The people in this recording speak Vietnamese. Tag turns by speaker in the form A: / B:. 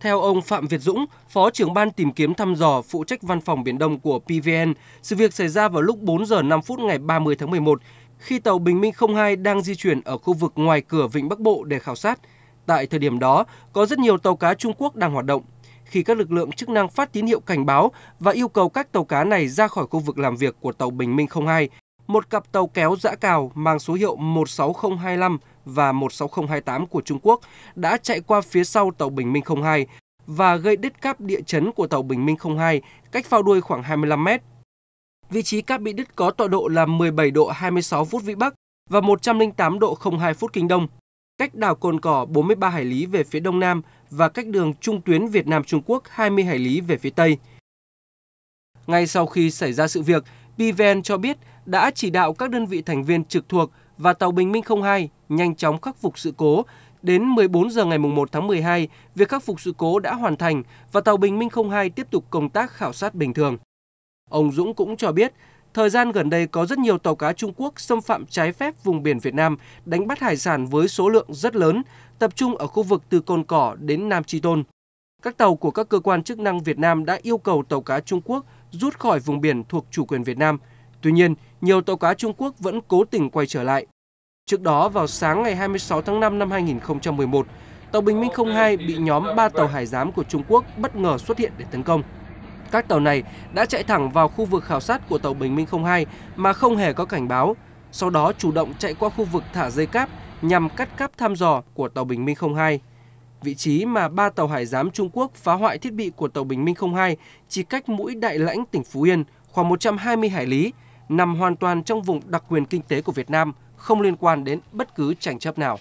A: Theo ông Phạm Việt Dũng, Phó trưởng ban tìm kiếm thăm dò phụ trách văn phòng Biển Đông của PVN, sự việc xảy ra vào lúc 4 giờ 5 phút ngày 30 tháng 11 khi tàu Bình Minh 02 đang di chuyển ở khu vực ngoài cửa Vịnh Bắc Bộ để khảo sát. Tại thời điểm đó, có rất nhiều tàu cá Trung Quốc đang hoạt động. Khi các lực lượng chức năng phát tín hiệu cảnh báo và yêu cầu các tàu cá này ra khỏi khu vực làm việc của tàu Bình Minh 02, một cặp tàu kéo dã cào mang số hiệu 16025 và 16028 của Trung Quốc đã chạy qua phía sau tàu Bình Minh 02 và gây đứt cáp địa chấn của tàu Bình Minh 02 cách phao đuôi khoảng 25 mét. Vị trí cáp bị đứt có tọa độ là 17 độ 26 phút Vĩ Bắc và 108 độ 02 phút Kinh Đông, cách đảo Cồn Cỏ 43 hải lý về phía Đông Nam và cách đường trung tuyến Việt Nam-Trung Quốc 20 hải lý về phía Tây. Ngay sau khi xảy ra sự việc, PVN cho biết đã chỉ đạo các đơn vị thành viên trực thuộc và tàu Bình Minh 02 nhanh chóng khắc phục sự cố. Đến 14 giờ ngày 1 tháng 12, việc khắc phục sự cố đã hoàn thành và tàu Bình Minh 02 tiếp tục công tác khảo sát bình thường. Ông Dũng cũng cho biết, thời gian gần đây có rất nhiều tàu cá Trung Quốc xâm phạm trái phép vùng biển Việt Nam, đánh bắt hải sản với số lượng rất lớn, tập trung ở khu vực từ Cồn Cỏ đến Nam Tri Tôn. Các tàu của các cơ quan chức năng Việt Nam đã yêu cầu tàu cá Trung Quốc rút khỏi vùng biển thuộc chủ quyền Việt Nam. Tuy nhiên, nhiều tàu cá Trung Quốc vẫn cố tình quay trở lại. Trước đó, vào sáng ngày 26 tháng 5 năm 2011, tàu Bình Minh 02 bị nhóm 3 tàu hải giám của Trung Quốc bất ngờ xuất hiện để tấn công. Các tàu này đã chạy thẳng vào khu vực khảo sát của tàu Bình Minh 02 mà không hề có cảnh báo, sau đó chủ động chạy qua khu vực thả dây cáp nhằm cắt cáp thăm dò của tàu Bình Minh 02 vị trí mà ba tàu hải giám Trung Quốc phá hoại thiết bị của tàu Bình Minh 02 chỉ cách mũi Đại Lãnh tỉnh Phú Yên khoảng 120 hải lý, nằm hoàn toàn trong vùng đặc quyền kinh tế của Việt Nam, không liên quan đến bất cứ tranh chấp nào.